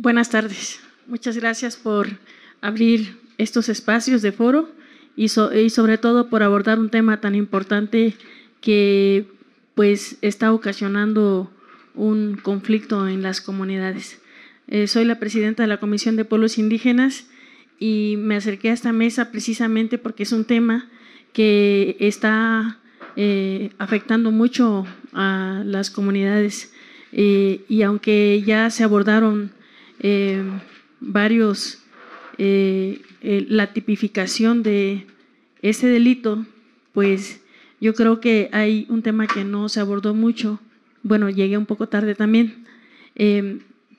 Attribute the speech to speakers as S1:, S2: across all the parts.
S1: Buenas tardes. Muchas gracias por abrir estos espacios de foro y, sobre todo por abordar un tema tan importante que pues está ocasionando un conflicto en las comunidades. Eh, soy la presidenta de la Comisión de Pueblos Indígenas y me acerqué a esta mesa precisamente porque es un tema que está eh, afectando mucho a las comunidades eh, y aunque ya se abordaron eh, varios, eh, eh, la tipificación de ese delito, pues yo creo que hay un tema que no se abordó mucho, bueno, llegué un poco tarde también,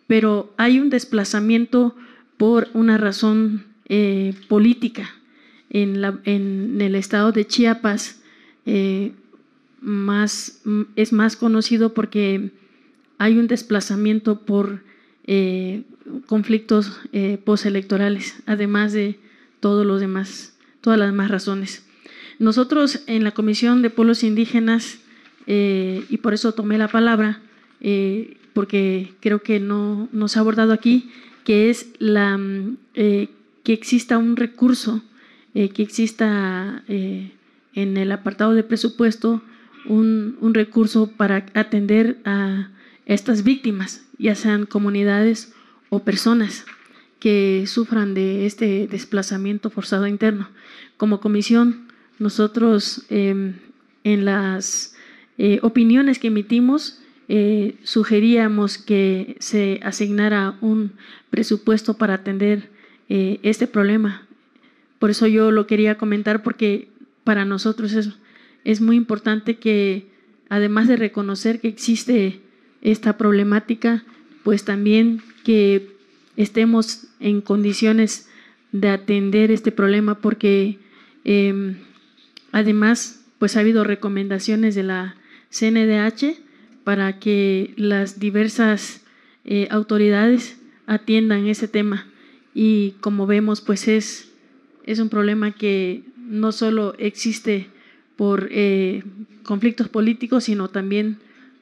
S1: pero hay un desplazamiento por una razón política. En, en, el estado de Chiapas más, es más conocido porque hay un desplazamiento por eh, conflictos eh, postelectorales, además de todos los demás, todas las demás razones. Nosotros en la Comisión de Pueblos Indígenas, eh, y por eso tomé la palabra, eh, porque creo que no, no, se ha abordado aquí, que es la, mm, que exista un recurso, que exista en el apartado de presupuesto un recurso para atender a estas víctimas, ya sean comunidades o personas que sufran de este desplazamiento forzado interno. Como comisión, nosotros em, en las eh, opiniones que emitimos eh, sugeríamos que se asignara un presupuesto para atender eh, este problema. Por eso yo lo quería comentar porque para nosotros es muy importante que, además de reconocer que existe esta problemática, pues también que estemos en condiciones de atender este problema porque em, además pues ha habido recomendaciones de la CNDH para que las diversas eh, autoridades atiendan ese tema y como vemos pues es, es un problema que no solo existe por eh, conflictos políticos sino también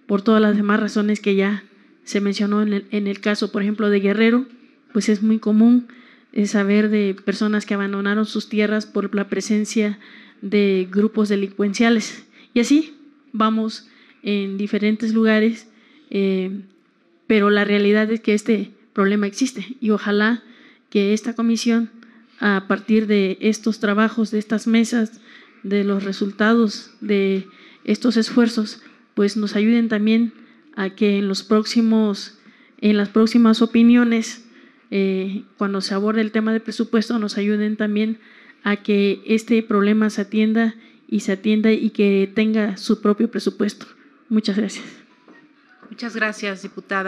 S1: por todas las demás razones que ya se mencionó en el, caso, por ejemplo, de Guerrero, pues es muy común eh, saber de personas que abandonaron sus tierras por la presencia de grupos delincuenciales. Y así vamos en diferentes lugares, eh, pero la realidad es que este problema existe y ojalá que esta comisión, a partir de estos trabajos, de estas mesas, de los resultados de estos esfuerzos, pues nos ayuden también a que en los próximos, en las próximas opiniones, eh, cuando se aborde el tema de presupuesto, nos ayuden también a que este problema se atienda y se atienda y que tenga su propio presupuesto. Muchas gracias. Muchas gracias, diputada.